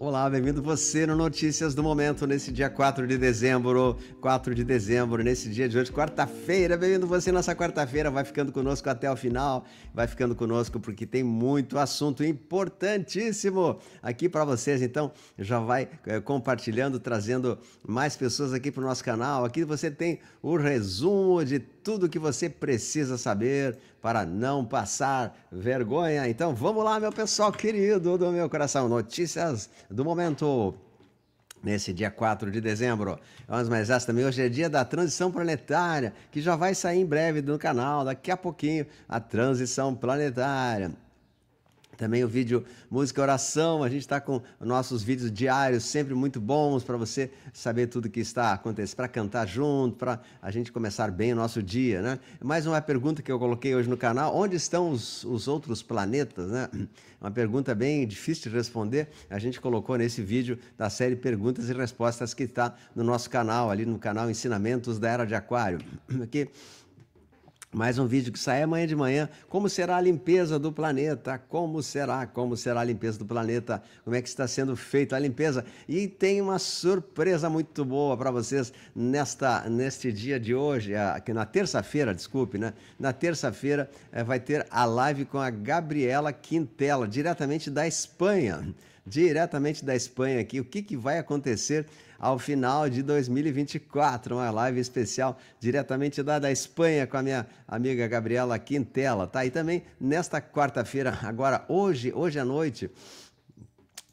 Olá, bem-vindo você no Notícias do Momento, nesse dia 4 de dezembro, 4 de dezembro, nesse dia de hoje, quarta-feira, bem-vindo você nessa quarta-feira, vai ficando conosco até o final, vai ficando conosco porque tem muito assunto importantíssimo aqui para vocês, então já vai é, compartilhando, trazendo mais pessoas aqui para o nosso canal, aqui você tem o resumo de tudo que você precisa saber para não passar vergonha. Então vamos lá, meu pessoal querido do meu coração. Notícias do momento nesse dia 4 de dezembro. Vamos mais essa também. Hoje é dia da transição planetária, que já vai sair em breve no canal, daqui a pouquinho, a transição planetária. Também o vídeo Música Oração, a gente está com nossos vídeos diários sempre muito bons para você saber tudo que está acontecendo, para cantar junto, para a gente começar bem o nosso dia, né? Mais uma pergunta que eu coloquei hoje no canal, onde estão os, os outros planetas, né? Uma pergunta bem difícil de responder, a gente colocou nesse vídeo da série Perguntas e Respostas que está no nosso canal, ali no canal Ensinamentos da Era de Aquário. Aqui Mais um vídeo que sai amanhã de manhã. Como será a limpeza do planeta? Como será? Como será a limpeza do planeta? Como é que está sendo feita a limpeza? E tem uma surpresa muito boa para vocês nesta neste dia de hoje, aqui na terça-feira, desculpe, né? Na terça-feira eh, vai ter a live com a Gabriela Quintela, diretamente da Espanha diretamente da Espanha aqui. O que, que vai acontecer ao final de 2024. Uma live especial diretamente da, da Espanha com a minha amiga Gabriela Quintela, tá? E também nesta quarta-feira, agora hoje, hoje à noite,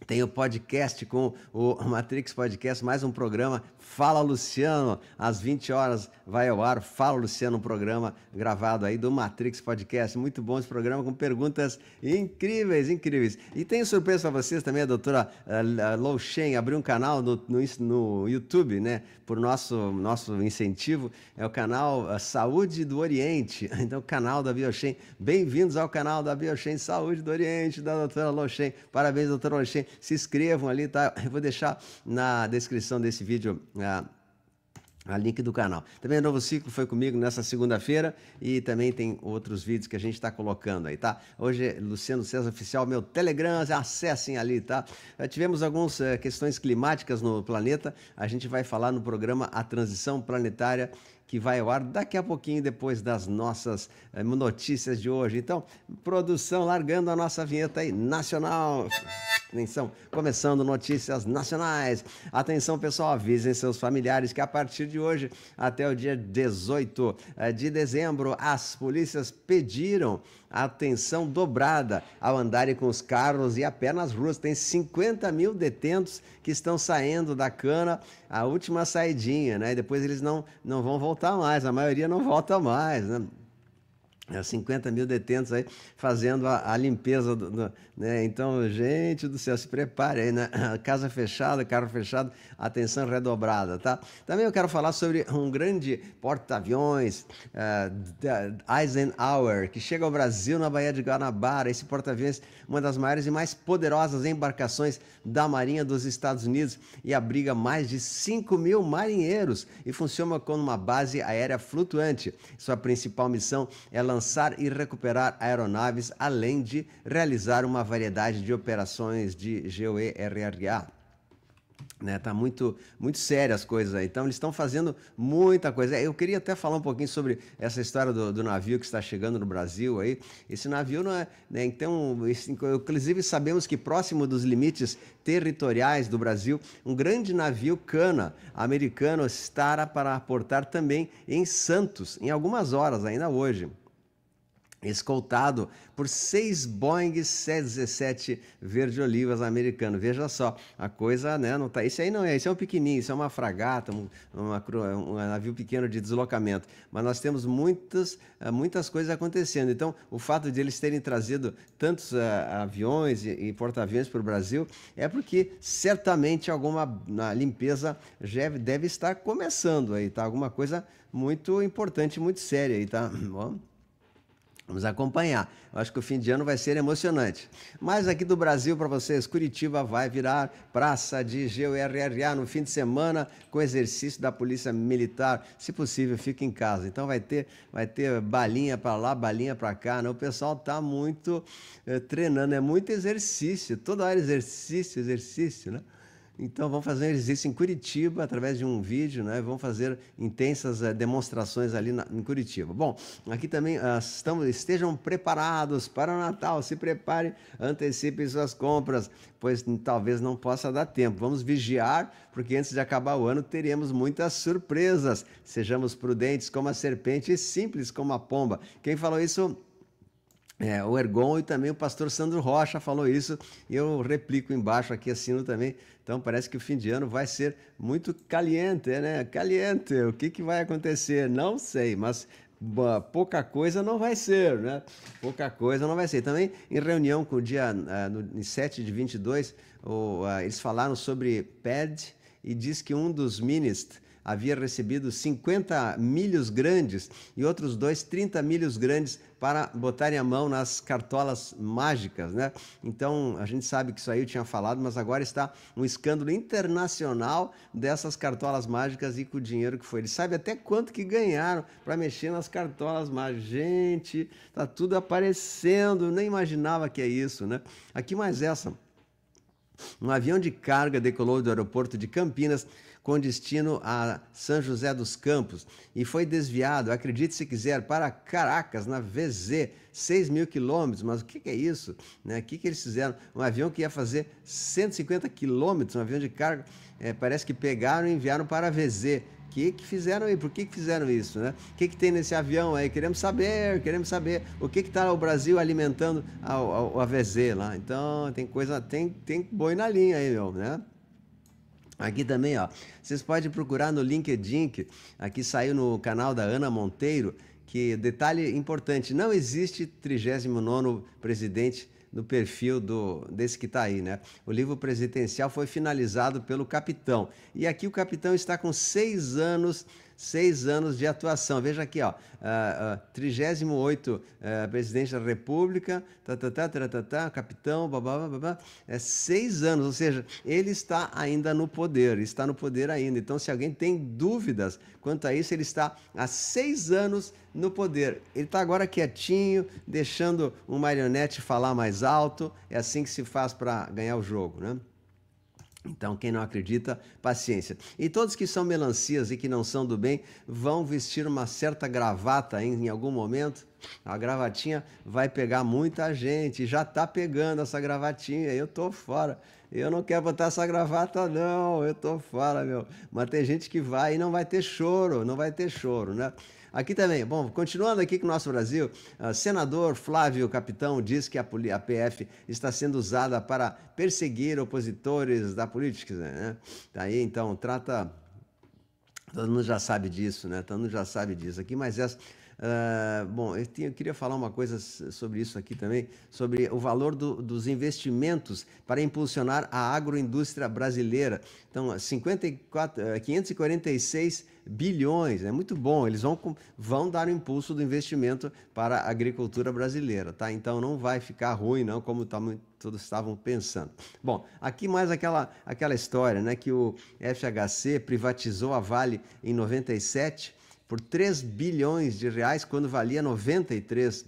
tem o podcast com o Matrix Podcast, mais um programa Fala Luciano, às 20 horas vai ao ar Fala Luciano, um programa gravado aí do Matrix Podcast. Muito bom esse programa com perguntas incríveis, incríveis. E tem surpresa para vocês também, a doutora uh, Lou Shen abriu um canal no, no, no, YouTube, né? Por nosso, nosso incentivo, é o canal eh, Saúde do Oriente. Então, canal da Bioshen. Bem-vindos ao canal da Bioshen Saúde do Oriente, da doutora Lou Shen. Parabéns, doutora Lou Shen se inscrevam ali, tá? Eu vou deixar na descrição desse vídeo. Uh, a link do canal. Também o Novo Ciclo foi comigo nessa segunda-feira e também tem outros vídeos que a gente está colocando aí, tá? Hoje, Luciano César Oficial, meu Telegram, acessem ali, tá? Eh, tivemos algumas eh, questões climáticas no planeta, a gente vai falar no programa A Transição Planetária que vai ao ar daqui a pouquinho depois das nossas eh, notícias de hoje. Então, produção largando a nossa vinheta aí nacional. Atenção, começando notícias nacionais. Atenção, pessoal, avisem seus familiares que a partir de hoje até o dia 18 eh, de dezembro as polícias pediram atenção dobrada ao andarem com os carros e a pé nas ruas. Tem 50 mil detentos que estão saindo da cana a última saidinha, né? E depois eles não, não vão voltar mais, a maioria não volta mais, né? 50 é, mil detentos aí fazendo a, a limpeza. Do, do, né? Então, gente do céu, se prepare aí, né? Casa fechada, carro fechado, atenção redobrada, tá? Também eu quero falar sobre um grande porta-aviões, uh, Eisenhower, que chega ao Brasil na Baía de Guanabara. Esse porta-aviões, uma das maiores e mais poderosas embarcações da Marinha dos Estados Unidos e abriga mais de 5 mil marinheiros e funciona como uma base aérea flutuante. Sua principal missão é lançar lançar e recuperar aeronaves, além de realizar uma variedade de operações de GOERRA. Né, tá muito, muito sério as coisas aí. Então, eles estão fazendo muita coisa. É, eu queria até falar um pouquinho sobre essa história do, do navio que está chegando no Brasil aí. Esse navio não é. Né, então, inclusive, sabemos que próximo dos limites territoriais do Brasil, um grande navio cana americano estará para aportar também em Santos, em algumas horas, ainda hoje escoltado por seis Boeing 717 verde olivas americano. Veja só, a coisa né, não tá. Isso aí não é, isso é um pequenininho, isso é uma fragata, um, uma, um navio pequeno de deslocamento. Mas nós temos muitas, eh, muitas coisas acontecendo. Então, o fato de eles terem trazido tantos uh, aviões e, e porta-aviões para o Brasil é porque certamente alguma limpeza já deve estar começando aí, tá? Alguma coisa muito importante, muito séria aí, tá? Bom. Vamos acompanhar. Eu acho que o fim de ano vai ser emocionante. Mas aqui do Brasil para vocês, Curitiba vai virar praça de GURRA no fim de semana com exercício da Polícia Militar. Se possível, fique em casa. Então vai ter, vai ter balinha para lá, balinha para cá. Né? O pessoal está muito é, treinando, é muito exercício. Toda hora exercício, exercício, né? Então vamos fazer um exercício em Curitiba através de um vídeo, né? Vamos fazer intensas uh, demonstrações ali na, em Curitiba. Bom, aqui também uh, estamos, estejam preparados para o Natal, se prepare, antecipe suas compras, pois talvez não possa dar tempo. Vamos vigiar, porque antes de acabar o ano teremos muitas surpresas. Sejamos prudentes como a serpente e simples como a pomba. Quem falou isso? É, o Ergon e também o pastor Sandro Rocha falou isso e eu replico embaixo aqui, assino também. Então parece que o fim de ano vai ser muito caliente, né? Caliente. O que, que vai acontecer? Não sei, mas pouca coisa não vai ser, né? Pouca coisa não vai ser. Também em reunião com o dia no, ah, no, em 7 de 22, o, ah, eles falaram sobre PED e diz que um dos ministros havia recebido 50 milhos grandes e outros dois 30 milhos grandes para botarem a mão nas cartolas mágicas, né? Então, a gente sabe que isso aí eu tinha falado, mas agora está um escândalo internacional dessas cartolas mágicas e com o dinheiro que foi. Ele sabe até quanto que ganharam para mexer nas cartolas mágicas. Gente, tá tudo aparecendo, nem imaginava que é isso, né? Aqui mais essa. Um avião de carga decolou do aeroporto de Campinas com destino a São José dos Campos e foi desviado, acredite se quiser, para Caracas, na VZ, 6 mil quilômetros. Mas o que, que é isso? Né? O que, que eles fizeram? Um avião que ia fazer 150 quilômetros, um avião de carga, é, parece que pegaram e enviaram para a VZ que que fizeram aí? Por que que fizeram isso, né? O que que tem nesse avião aí? Queremos saber, queremos saber o que que tá o Brasil alimentando o AVZ lá. Então, tem coisa, tem, tem boi na linha aí, meu, né? Aqui também, ó. Vocês podem procurar no LinkedIn, que aqui saiu no canal da Ana Monteiro, que detalhe importante, não existe 39º presidente no perfil do desse que está aí, né? O livro presidencial foi finalizado pelo capitão. E aqui o capitão está com seis anos seis anos de atuação. Veja aqui, ó, 38 é, presidente da República, tá, tá, tá, tá, tá, tá, capitão, babá, babá, é seis anos, ou seja, ele está ainda no poder, está no poder ainda. Então, se alguém tem dúvidas quanto a isso, ele está há seis anos no poder. Ele está agora quietinho, deixando o marionete falar mais alto. É assim que se faz para ganhar o jogo, né? Então, quem não acredita, paciência. E todos que são melancias e que não são do bem vão vestir uma certa gravata em, em algum momento. A gravatinha vai pegar muita gente. Já tá pegando essa gravatinha. Eu tô fora. Eu não quero botar essa gravata, não. Eu tô fora, meu. Mas tem gente que vai e não vai ter choro. Não vai ter choro, né? Aqui também, bom, continuando aqui com o nosso Brasil, ah, senador Flávio Capitão diz que a, PF está sendo usada para perseguir opositores da política, né? Daí tá então trata. Todo mundo já sabe disso, né? Todo mundo já sabe disso aqui, mas essa. Uh, bom, eu, tinha, eu, queria falar uma coisa sobre isso aqui também, sobre o valor do, dos investimentos para impulsionar a agroindústria brasileira. Então, 54, 546 bilhões. É muito bom. Eles vão, vão dar o impulso do investimento para a agricultura brasileira, tá? Então não vai ficar ruim, não, como tá todos estavam pensando. Bom, aqui mais aquela, aquela história, né? Que o FHC privatizou a Vale em 97 por 3 bilhões de reais quando valia 93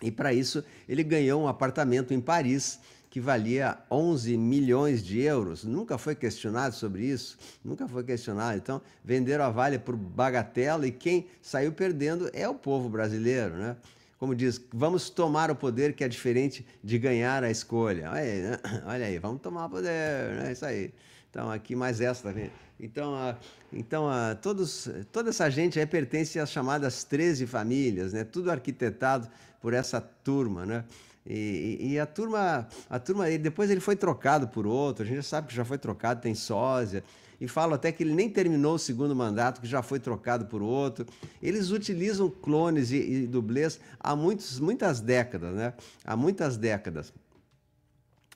e para isso ele ganhou um apartamento em Paris que valia 11 milhões de euros. Nunca foi questionado sobre isso, nunca foi questionado. Então, venderam a Vale por bagatela e quem saiu perdendo é o povo brasileiro, né? Como diz, vamos tomar o poder que é diferente de ganhar a escolha. Olha aí, né? Olha aí vamos tomar o poder, né? Isso aí. Então, aqui mais essa também. Né? Então, então a, todos, toda essa gente aí pertence às chamadas 13 famílias, né? Tudo arquitetado por essa turma, né? E, e, a turma, a turma, e depois ele foi trocado por outro, a gente já sabe que já foi trocado, tem sósia, e falam até que ele nem terminou o segundo mandato, que já foi trocado por outro. Eles utilizam clones e, e dublês há muitos, muitas décadas, né? Há muitas décadas.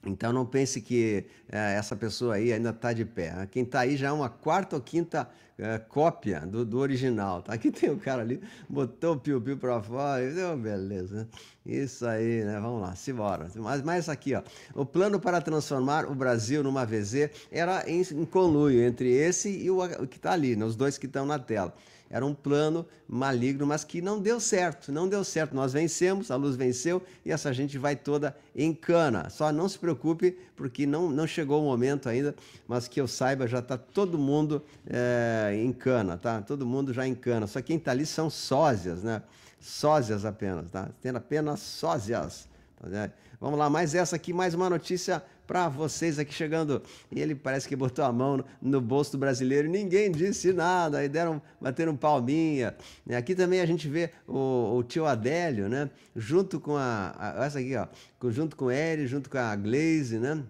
Então não pense que é, essa pessoa aí ainda está de pé. Né? Quem está aí já é uma quarta ou quinta é, cópia do, do original. Tá? Aqui tem o um cara ali, botou o piu-piu para fora. E, oh, beleza. Isso aí, né? Vamos lá, bora. Mas, mas aqui, ó. O plano para transformar o Brasil numa VZ era em, em conluio entre esse e o, o que está ali, né? os dois que estão na tela. Era um plano maligno, mas que não deu certo, não deu certo. Nós vencemos, a luz venceu e essa gente vai toda em cana. Só não se preocupe, porque não, não chegou o momento ainda, mas que eu saiba, já está todo mundo é, em cana, tá? Todo mundo já em cana. Só quem está ali são sósias, né? Sósias apenas, tá? Tendo apenas sósias. Tá Vamos lá, mais essa aqui, mais uma notícia para vocês aqui chegando. E ele parece que botou a mão no bolso do brasileiro e ninguém disse nada. Aí deram, bateram palminha. Aqui também a gente vê o, o tio Adélio, né? Junto com a, a Essa aqui, ó. Junto com o Eri, junto com a Glaze, né?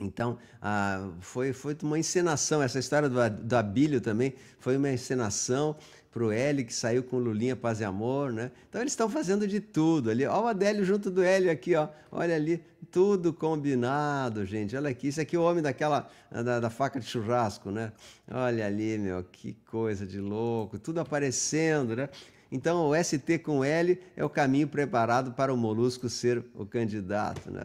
Então, ah, foi, foi uma encenação. Essa história do, do Abílio também foi uma encenação para o Hélio, que saiu com Lulinha Paz e Amor, né? Então eles estão fazendo de tudo ali. Olha o Adélio junto do Hélio aqui, ó. Olha ali, tudo combinado, gente. Olha aqui, isso aqui é o homem daquela ah, da, da, faca de churrasco, né? Olha ali, meu, que coisa de louco, tudo aparecendo, né? Então o ST com L é o caminho preparado para o molusco ser o candidato, né?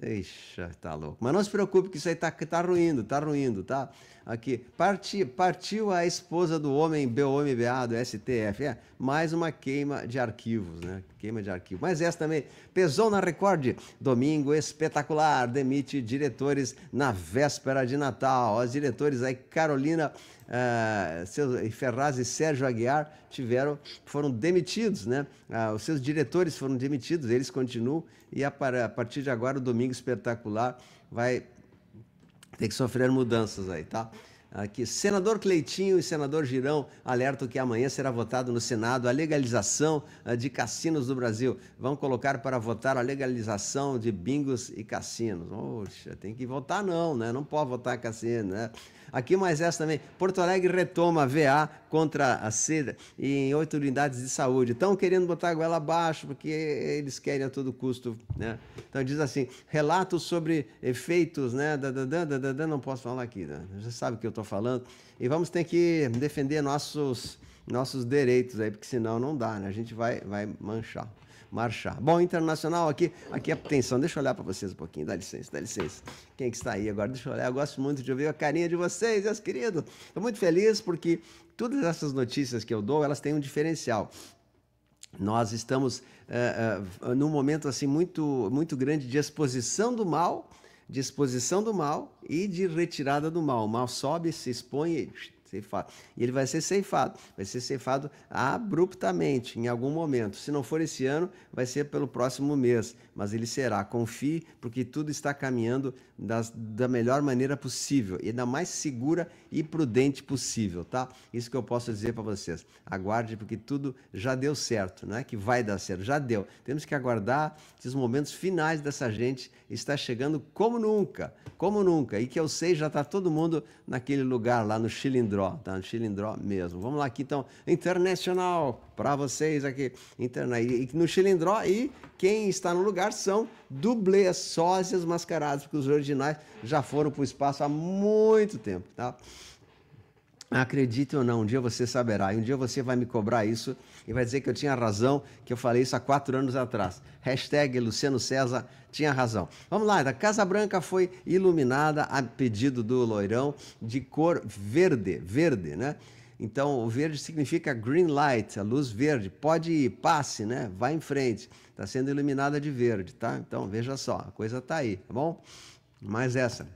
Ixi, tá louco. Mas não se preocupe que isso aí tá, tá ruindo, tá ruindo, tá? Aqui, parti, partiu a esposa do homem BOMBA do STF. É, mais uma queima de arquivos, né? Queima de arquivos. Mas essa também pesou na Record. Domingo espetacular, demite diretores na véspera de Natal. Os diretores aí, Carolina uh, Ferraz e Sérgio Aguiar, tiveram, foram demitidos, né? Uh, os seus diretores foram demitidos, eles continuam. E a, a partir de agora, o Domingo espetacular vai tem que sofrer mudanças aí, tá? Aqui, senador Cleitinho e senador Girão alertam que amanhã será votado no Senado a legalização ah, de cassinos do Brasil. Vão colocar para votar a legalização de bingos e cassinos. Poxa, tem que votar não, né? Não pode votar cassino, né? Aqui mais essa também. Porto Alegre retoma VA contra a seda em oito unidades de saúde. Estão querendo botar a goela abaixo porque eles querem a todo custo. Né? Então diz assim: relatos sobre efeitos, né? Da, da, da, da, não posso falar aqui, né? Você sabe o que eu estou falando. E vamos ter que defender nossos, nossos direitos aí, porque senão não dá, né? A gente vai, vai manchar marchar. Bom, internacional aqui, aqui é atenção, deixa eu olhar para vocês um pouquinho, dá licença, dá licença. Quem é que está aí agora? Deixa eu olhar, eu gosto muito de ouvir a carinha de vocês, meus queridos. Estou muito feliz porque todas essas notícias que eu dou, elas têm um diferencial. Nós estamos eh, eh, num momento assim muito, muito grande de exposição do mal, de exposição do mal e de retirada do mal. O mal sobe, se expõe e ceifado. E ele vai ser ceifado, vai ser ceifado abruptamente, em algum momento. Se não for esse ano, vai ser pelo próximo mês, mas ele será. Confie, porque tudo está caminhando das, da melhor maneira possível e da mais segura e prudente possível, tá? Isso que eu posso dizer para vocês. Aguarde, porque tudo já deu certo, não é que vai dar certo, já deu. Temos que aguardar esses momentos finais dessa gente está chegando como nunca, como nunca. E que eu sei, já está todo mundo naquele lugar lá no cilindro Chilindró, tá? Chilindró mesmo. Vamos lá aqui então, internacional para vocês aqui, interna e no Chilindró e quem está no lugar são dublês, sósias mascarados, porque os originais já foram para o espaço há muito tempo, tá? Acredite ou não, um dia você saberá. E um dia você vai me cobrar isso e vai dizer que eu tinha razão, que eu falei isso há quatro anos atrás. Hashtag Luciano César tinha razão. Vamos lá, a Casa Branca foi iluminada a pedido do loirão de cor verde, verde, né? Então, o verde significa green light, a luz verde. Pode ir, passe, né? Vai em frente. Está sendo iluminada de verde, tá? Então, veja só, a coisa tá aí, tá bom? Mais essa.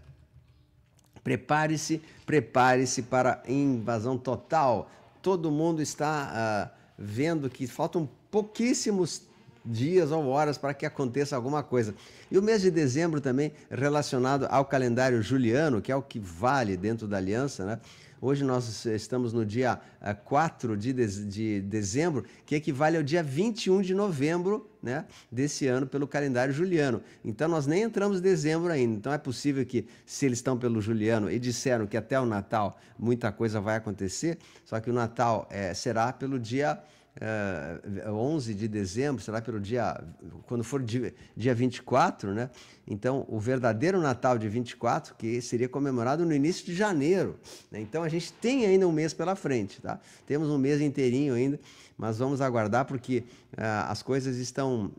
Prepare-se, prepare-se para invasão total. Todo mundo está uh, vendo que faltam pouquíssimos dias ou horas para que aconteça alguma coisa. E o mês de dezembro também relacionado ao calendário juliano, que é o que vale dentro da aliança, né? Hoje nós estamos no dia 4 eh, de, de, de dezembro, que equivale ao dia 21 de novembro né, desse ano pelo calendário juliano. Então nós nem entramos em dezembro ainda. Então é possível que, se eles estão pelo juliano e disseram que até o Natal muita coisa vai acontecer, só que o Natal é, será pelo dia uh, eh, 11 de dezembro, será pelo dia, quando for dia, dia 24, né? Então, o verdadeiro Natal de 24, que seria comemorado no início de janeiro. Né? Então, a gente tem ainda um mês pela frente, tá? Temos um mês inteirinho ainda, mas vamos aguardar porque uh, as coisas estão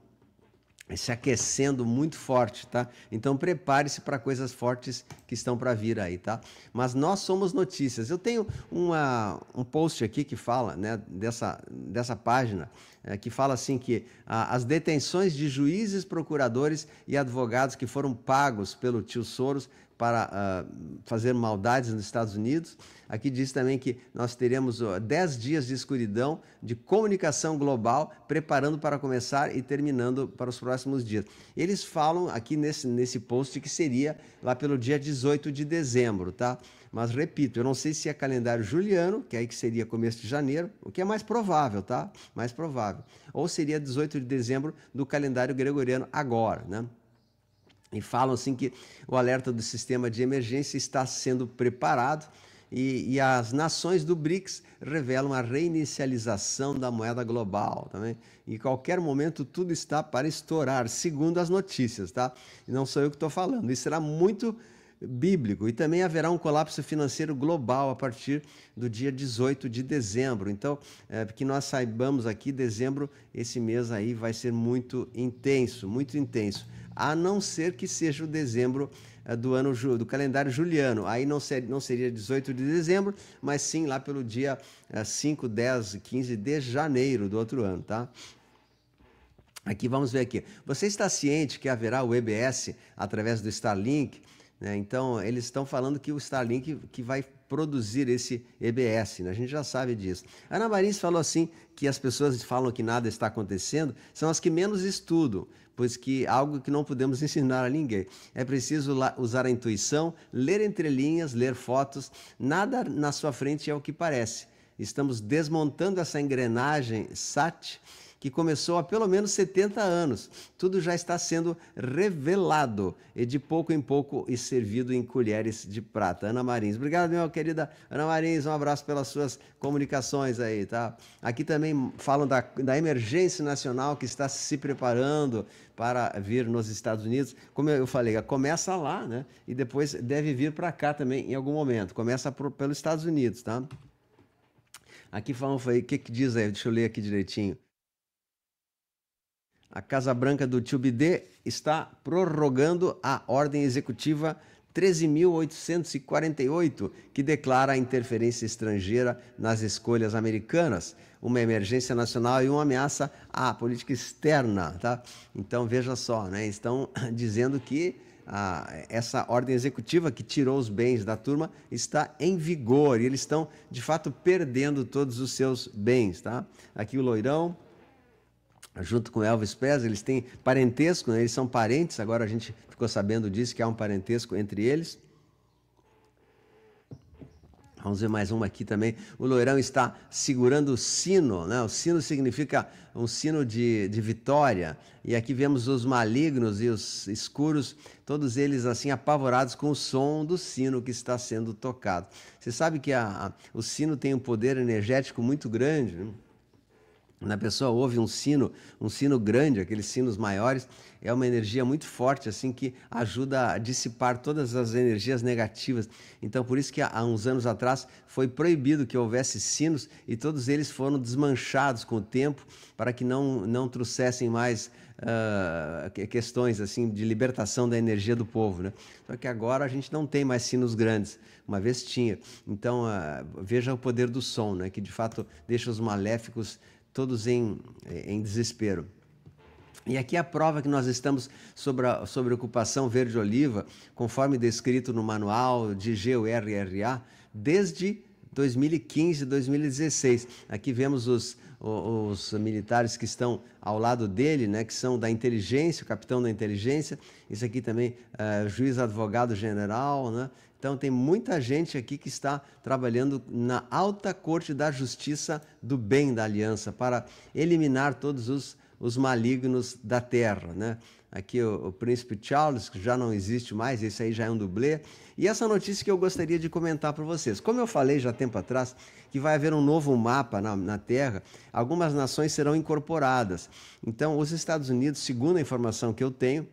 se aquecendo muito forte, tá? Então prepare-se para coisas fortes que estão para vir aí, tá? Mas nós somos notícias. Eu tenho uma, um post aqui que fala, né, dessa, dessa página, é, que fala assim que a, ah, as detenções de juízes, procuradores e advogados que foram pagos pelo tio Soros para uh, fazer maldades nos Estados Unidos. Aqui diz também que nós teremos 10 ah, dias de escuridão de comunicação global, preparando para começar e terminando para os próximos dias. Eles falam aqui nesse, nesse post que seria lá pelo dia 18 de dezembro, tá? Mas repito, eu não sei se é calendário juliano, que é aí que seria começo de janeiro, o que é mais provável, tá? Mais provável. Ou seria 18 de dezembro do calendário gregoriano agora, né? e falam assim que o alerta do sistema de emergência está sendo preparado e, e, as nações do BRICS revelam a reinicialização da moeda global. Também. Tá em qualquer momento, tudo está para estourar, segundo as notícias, tá? E não sou eu que estou falando. Isso será muito bíblico. E também haverá um colapso financeiro global a partir do dia 18 de dezembro. Então, é, que nós saibamos aqui, dezembro, esse mês aí vai ser muito intenso, muito intenso a não ser que seja o dezembro eh, do ano do calendário juliano. Aí não, ser, não seria 18 de dezembro, mas sim lá pelo dia 5, 10, 15 de janeiro do outro ano, tá? Aqui vamos ver aqui. Você está ciente que haverá o EBS através do Starlink? Né? Então, eles estão falando que o Starlink que vai produzir esse EBS, né? a gente já sabe disso. Ana Marins falou assim que as pessoas falam que nada está acontecendo, são as que menos estudam, pois que algo que não podemos ensinar a ninguém. É preciso usar a intuição, ler entre linhas, ler fotos, nada na sua frente é o que parece. Estamos desmontando essa engrenagem SAT que começou há pelo menos 70 anos. Tudo já está sendo revelado e de pouco em pouco e servido em colheres de prata. Ana Marins, obrigado, minha querida Ana Marins, um abraço pelas suas comunicações aí, tá? Aqui também falam da, da emergência nacional que está se preparando para vir nos Estados Unidos. Como eu falei, começa lá, né? E depois deve vir para cá também em algum momento. Começa por, pelos Estados Unidos, tá? Aqui falam, foi, o que, que diz aí? Deixa eu ler aqui direitinho a Casa Branca do Tio Bidê está prorrogando a ordem executiva 13.848, que declara a interferência estrangeira nas escolhas americanas, uma emergência nacional e uma ameaça à política externa. Tá? Então, veja só, né? estão dizendo que ah, essa ordem executiva que tirou os bens da turma está em vigor e eles estão, de fato, perdendo todos os seus bens. Tá? Aqui o Loirão junto com Elvis Presley, eles têm parentesco, né? eles são parentes, agora a gente ficou sabendo disso, que há um parentesco entre eles. Vamos ver mais uma aqui também. O loirão está segurando o sino, né? O sino significa um sino de, de vitória. E aqui vemos os malignos e os escuros, todos eles assim apavorados com o som do sino que está sendo tocado. Você sabe que a, a, o sino tem um poder energético muito grande, né? Quando a pessoa ouve um sino, um sino grande, aqueles sinos maiores, é uma energia muito forte, assim, que ajuda a dissipar todas as energias negativas. Então, por isso que há uns anos atrás foi proibido que houvesse sinos e todos eles foram desmanchados com o tempo para que não, não trouxessem mais Uh, questões assim de libertação da energia do povo, né? Só que agora a gente não tem mais sinos grandes, uma vez tinha. Então uh, veja o poder do som, né? Que de fato deixa os maléficos todos em, eh, em desespero. E aqui é a prova que nós estamos sobre a, sobre a ocupação verde-oliva, conforme descrito no manual de GURRA, desde 2015 2016. Aqui vemos os os militares que estão ao lado dele, né, que são da inteligência, o capitão da inteligência, isso aqui também é juiz advogado general, né? Então tem muita gente aqui que está trabalhando na alta corte da justiça do bem da aliança para eliminar todos os, os malignos da terra, né? aqui o, o, príncipe Charles, que já não existe mais, esse aí já é um dublê. E essa notícia que eu gostaria de comentar para vocês. Como eu falei já há tempo atrás, que vai haver um novo mapa na, na, Terra, algumas nações serão incorporadas. Então, os Estados Unidos, segundo a informação que eu tenho,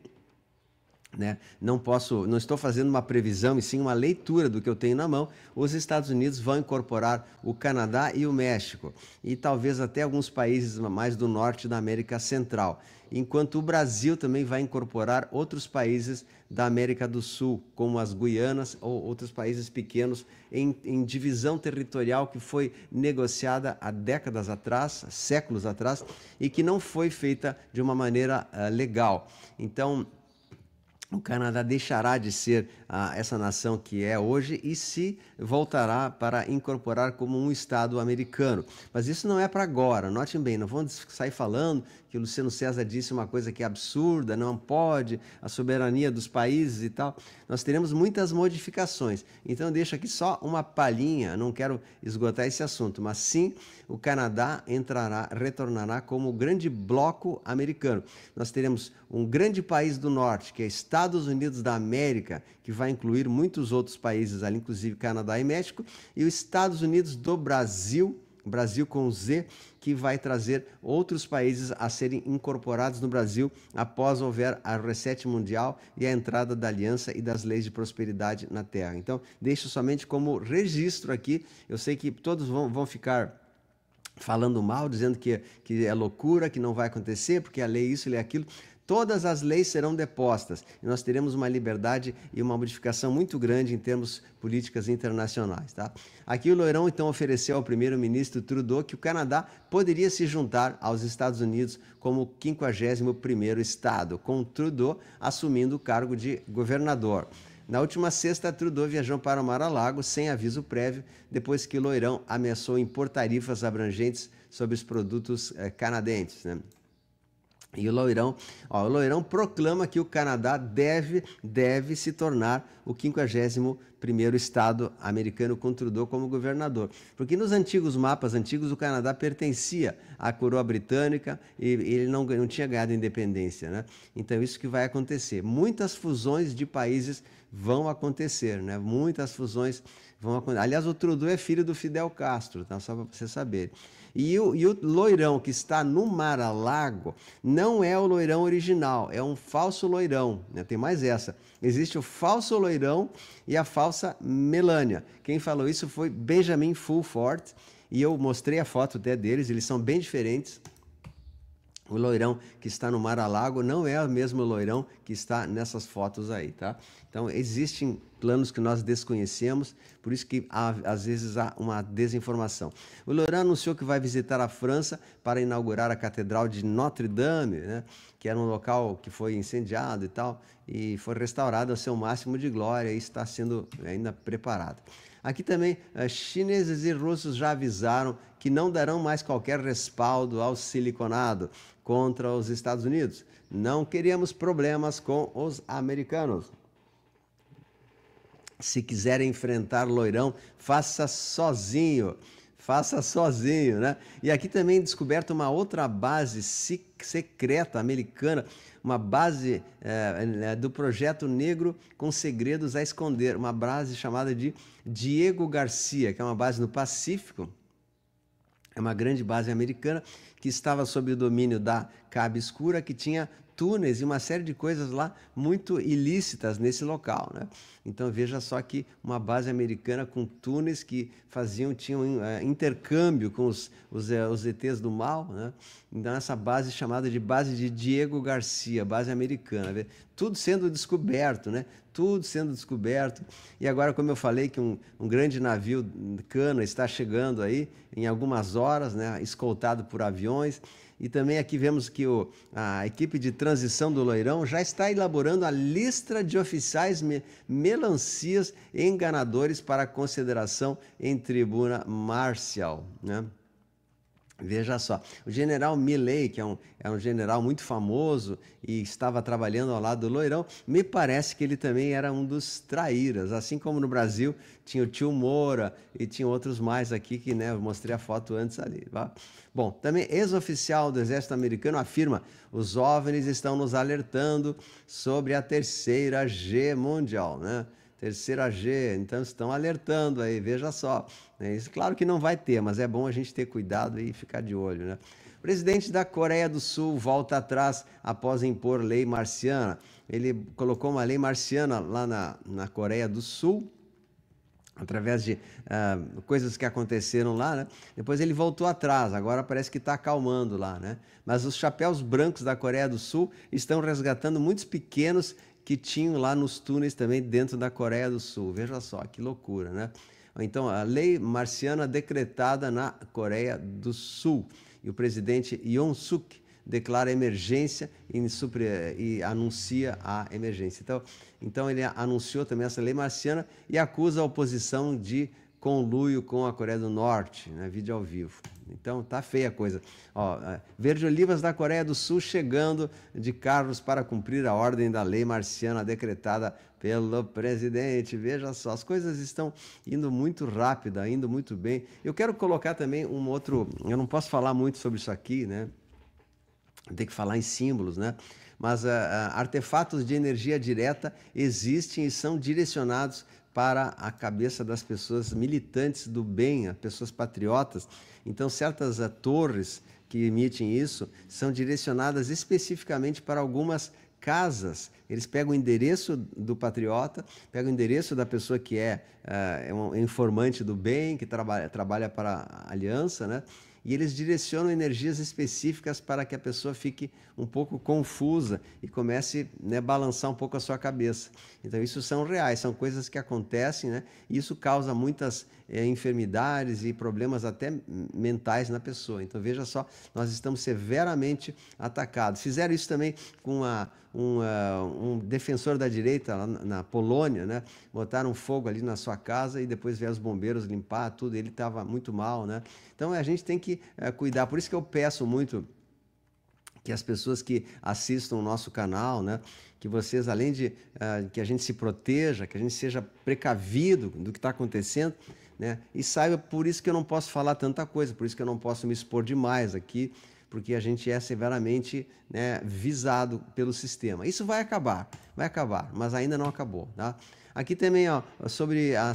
né? Não posso, não estou fazendo uma previsão e sim uma leitura do que eu tenho na mão. Os Estados Unidos vão incorporar o Canadá e o México e talvez até alguns países mais do norte da América Central. Enquanto o Brasil também vai incorporar outros países da América do Sul, como as Guianas ou outros países pequenos em, em divisão territorial que foi negociada há décadas atrás, séculos atrás e que não foi feita de uma maneira uh, legal. Então o Canadá deixará de ser ah, essa nação que é hoje e se voltará para incorporar como um Estado americano. Mas isso não é para agora, notem bem, não vamos sair falando que o Luciano César disse uma coisa que é absurda, não pode, a soberania dos países e tal. Nós teremos muitas modificações. Então eu deixo aqui só uma palhinha, não quero esgotar esse assunto, mas sim o Canadá entrará, retornará como o grande bloco americano. Nós teremos um grande país do norte, que é Estados Unidos da América, que vai incluir muitos outros países ali, inclusive Canadá e México, e os Estados Unidos do Brasil Brasil com Z, que vai trazer outros países a serem incorporados no Brasil após houver a reset mundial e a entrada da aliança e das leis de prosperidade na Terra. Então, deixo somente como registro aqui. Eu sei que todos vão, vão ficar falando mal, dizendo que, que é loucura, que não vai acontecer, porque a lei é isso, a lei é aquilo todas as leis serão depostas e nós teremos uma liberdade e uma modificação muito grande em termos políticas internacionais. Tá? Aqui o Loirão então ofereceu ao primeiro-ministro Trudeau que o Canadá poderia se juntar aos Estados Unidos como 51º estado, com Trudeau assumindo o cargo de governador. Na última sexta, Trudeau viajou para Mar-a-Lago sem aviso prévio, depois que Loirão ameaçou impor tarifas abrangentes sobre os produtos eh, canadenses. Né? E o Loirão, ó, o Loirão proclama que o Canadá deve, deve se tornar o 51 estado americano com Trudeau como governador. Porque nos antigos mapas antigos o Canadá pertencia à coroa britânica e ele não, não tinha ganhado independência, né? Então isso que vai acontecer. Muitas fusões de países vão acontecer, né? Muitas fusões vão acontecer. Aliás, o Trudeau é filho do Fidel Castro, tá? só para você saber. E o, e o loirão que está no Mar-a-Lago não é o loirão original, é um falso loirão. Né? Tem mais essa. Existe o falso loirão e a falsa Melania. Quem falou isso foi Benjamin Fulford. E eu mostrei a foto até deles, eles são bem diferentes. O loirão que está no Mar a Lago não é o mesmo loirão que está nessas fotos aí, tá? Então, existem planos que nós desconhecemos, por isso que há, às vezes há uma desinformação. O loirão anunciou que vai visitar a França para inaugurar a Catedral de Notre Dame, né? que era um local que foi incendiado e tal, e foi restaurado ao seu máximo de glória e está sendo eh, ainda preparado. Aqui também, eh, chineses e russos já avisaram que não darão mais qualquer respaldo ao siliconado contra os Estados Unidos. Não queríamos problemas com os americanos. Se quiser enfrentar loirão, faça sozinho. Faça sozinho, né? E aqui também descoberta uma outra base secreta americana, uma base é, do projeto negro com segredos a esconder, uma base chamada de Diego Garcia, que é uma base no Pacífico, é uma grande base americana que estava sob o domínio da Cabe Escura, que tinha túneis e uma série de coisas lá muito ilícitas nesse local. Né? Então veja só que uma base americana com túneis que faziam, tinham eh, intercâmbio com os, os, eh, os ETs do mal. Né? Então essa base chamada de base de Diego Garcia, base americana. Tudo sendo descoberto, né? tudo sendo descoberto. E agora, como eu falei, que um, um, grande navio cana está chegando aí em algumas horas, né, escoltado por aviões. E também aqui vemos que o, a equipe de transição do Loirão já está elaborando a lista de oficiais me, melancias enganadores para consideração em tribuna marcial. Né? Veja só, o general Milley, que é um, é um general muito famoso e estava trabalhando ao lado do Loirão, me parece que ele também era um dos traíras, assim como no Brasil tinha o tio Moura e tinha outros mais aqui que né, eu mostrei a foto antes ali. Tá? Bom, também ex-oficial do Exército Americano afirma, os OVNIs estão nos alertando sobre a terceira G mundial, né? terceira G, então estão alertando aí, veja só. Né? Isso, claro que não vai ter, mas é bom a gente ter cuidado e ficar de olho. Né? O presidente da Coreia do Sul volta atrás após impor lei marciana. Ele colocou uma lei marciana lá na, na Coreia do Sul, através de uh, coisas que aconteceram lá, né? Depois ele voltou atrás, agora parece que está acalmando lá, né? Mas os chapéus brancos da Coreia do Sul estão resgatando muitos pequenos que tinham lá nos túneis também dentro da Coreia do Sul. Veja só, que loucura, né? Então, a lei marciana decretada na Coreia do Sul. E o presidente Yoon Suk declara emergência e, supre, e, anuncia a emergência. Então, então, ele anunciou também essa lei marciana e acusa a oposição de conluio com a Coreia do Norte, né? vídeo ao vivo. Então tá feia a coisa. Ó, é, Verde Olivas da Coreia do Sul chegando de carros para cumprir a ordem da lei marciana decretada pelo presidente. Veja só, as coisas estão indo muito rápido indo muito bem. Eu quero colocar também um outro. Eu não posso falar muito sobre isso aqui, né? Tem que falar em símbolos, né? Mas uh, uh, artefatos de energia direta existem e são direcionados para a cabeça das pessoas militantes do bem, as pessoas patriotas. Então, certas torres que emitem isso são direcionadas especificamente para algumas casas. Eles pegam o endereço do patriota, pegam o endereço da pessoa que é, ah, é um informante do bem, que trabalha, trabalha para a aliança, né? e eles direcionam energias específicas para que a pessoa fique um pouco confusa e comece né, a balançar um pouco a sua cabeça. Então, isso são reais, são coisas que acontecem, né? E isso causa muitas é, enfermidades e problemas até mentais na pessoa. Então, veja só, nós estamos severamente atacados. Fizeram isso também com a um, uh, um defensor da direita lá na Polônia, né? Botaram fogo ali na sua casa e depois vieram os bombeiros limpar tudo. Ele estava muito mal, né? Então a gente tem que uh, cuidar. Por isso que eu peço muito que as pessoas que assistam o nosso canal, né, que vocês, além de uh, que a gente se proteja, que a gente seja precavido do que está acontecendo, né, e saiba por isso que eu não posso falar tanta coisa, por isso que eu não posso me expor demais aqui, porque a gente é severamente né, visado pelo sistema. Isso vai acabar, vai acabar, mas ainda não acabou. Tá? Aqui também ó, sobre a,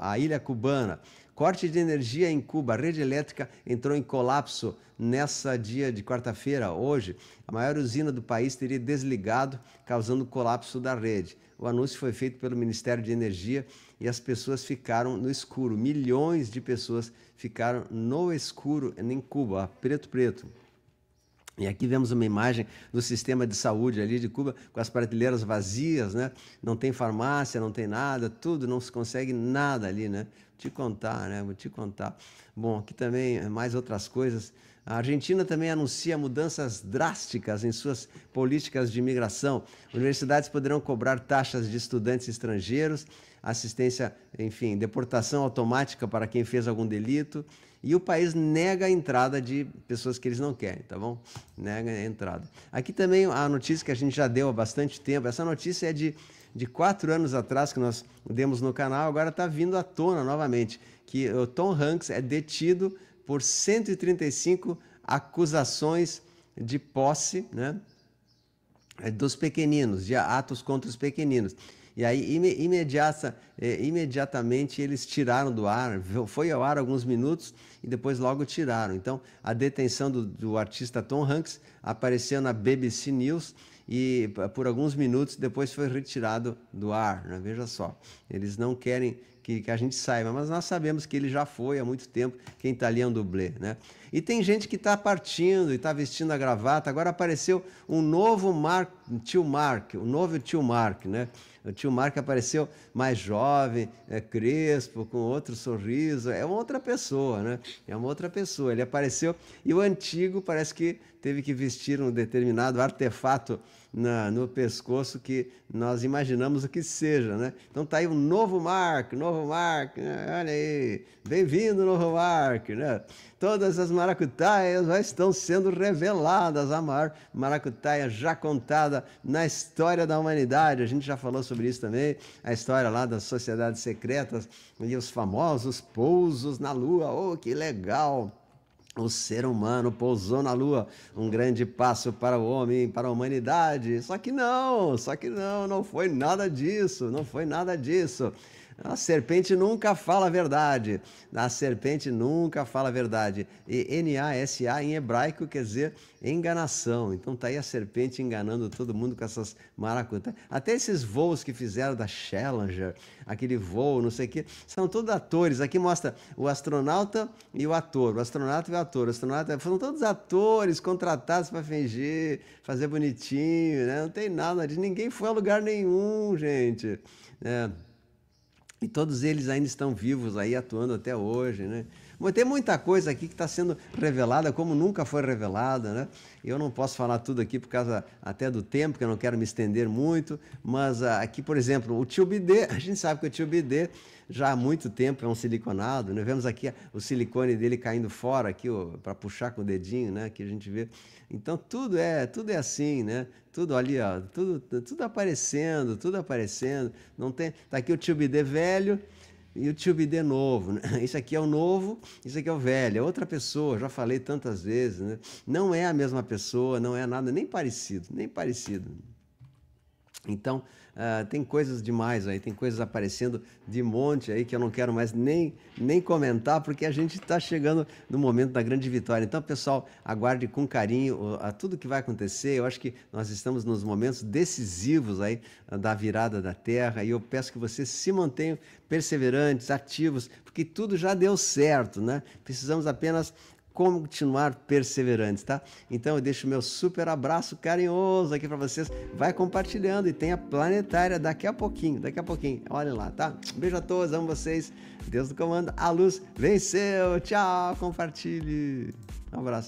a ilha cubana. Corte de energia em Cuba. A rede elétrica entrou em colapso nessa dia de quarta-feira, hoje. A maior usina do país teria desligado, causando colapso da rede. O anúncio foi feito pelo Ministério de Energia e as pessoas ficaram no escuro. Milhões de pessoas ficaram no escuro em Cuba, preto preto. E aqui vemos uma imagem do sistema de saúde ali de Cuba, com as prateleiras vazias, né? Não tem farmácia, não tem nada, tudo, não se consegue nada ali, né? Vou te contar, né? Vou te contar. Bom, aqui também eh, mais outras coisas. A Argentina também anuncia mudanças drásticas em suas políticas de imigração. Universidades poderão cobrar taxas de estudantes estrangeiros, assistência, enfim, deportação automática para quem fez algum delito e o país nega a entrada de pessoas que eles não querem, tá bom? Nega a entrada. Aqui também a notícia que a gente já deu há bastante tempo, essa notícia é de, de quatro anos atrás que nós demos no canal, agora está vindo à tona novamente, que o Tom Hanks é detido por 135 acusações de posse, né? Dos pequeninos, de atos contra os pequeninos. E aí, ime, imediata, é, imediatamente, eles tiraram do ar, foi ao ar alguns minutos e depois logo tiraram. Então, a detenção do, do artista Tom Hanks apareceu na BBC News e por alguns minutos depois foi retirado do ar. Né? Veja só, eles não querem que, que a gente saiba, mas nós sabemos que ele já foi há muito tempo quem está ali é um dublê, né? E tem gente que está partindo e está vestindo a gravata. Agora apareceu um novo Mark, tio Mark, o um novo tio Mark, né? O tio Mark apareceu mais jovem, é, crespo, com outro sorriso. É uma outra pessoa, né? É uma outra pessoa. Ele apareceu e o antigo parece que teve que vestir um determinado artefato na, no pescoço que nós imaginamos o que seja, né? Então tá aí um novo marco, novo marco, né? olha aí, bem-vindo novo marco, né? Todas as maracutaias já estão sendo reveladas, a maior maracutaia já contada na história da humanidade. A gente já falou sobre isso também, a história lá das sociedades secretas e os famosos pousos na lua. Oh, que legal! O ser humano pousou na Lua, um grande passo para o homem, para a humanidade. Só que não, só que não, não foi nada disso, não foi nada disso. A serpente nunca fala a verdade. A serpente nunca fala a verdade. E N-A-S-A em hebraico quer dizer enganação. Então tá aí a serpente enganando todo mundo com essas maracutas. Até esses voos que fizeram da Challenger, aquele voo, não sei o quê, são todos atores. Aqui mostra o astronauta e o ator. O astronauta e o ator. O astronauta foram todos atores contratados para fingir, fazer bonitinho, né? Não tem nada de ninguém foi a lugar nenhum, gente. É. E todos eles ainda estão vivos aí, atuando até hoje, né? Tem muita coisa aqui que está sendo revelada como nunca foi revelada, né? Eu não posso falar tudo aqui por causa até do tempo, que eu não quero me estender muito, mas ah, aqui, por exemplo, o tio a gente sabe que o tio já há muito tempo é um siliconado, né? Vemos aqui o silicone dele caindo fora aqui para puxar com o dedinho, né? Que a gente vê. Então tudo é, tudo é assim, né? Tudo ali, ó, tudo, tudo aparecendo, tudo aparecendo. Não tem, tá aqui o tio velho, YouTube de novo, né? isso aqui é o novo, isso aqui é o velho, é outra pessoa, já falei tantas vezes, né? não é a mesma pessoa, não é nada, nem parecido, nem parecido. Então, Uh, tem coisas demais aí, tem coisas aparecendo de monte aí que eu não quero mais nem, nem comentar, porque a gente está chegando no momento da grande vitória. Então, pessoal, aguarde com carinho a tudo que vai acontecer. Eu acho que nós estamos nos momentos decisivos aí ah, da virada da Terra e eu peço que vocês se mantenham perseverantes, ativos, porque tudo já deu certo, né? Precisamos apenas continuar perseverantes, tá? Então eu deixo meu super abraço carinhoso aqui para vocês. Vai compartilhando e tem a planetária daqui a pouquinho, daqui a pouquinho. Olha lá, tá? beijo a todos, amo vocês. Deus do comando, a luz venceu. Tchau, compartilhe. Um abraço.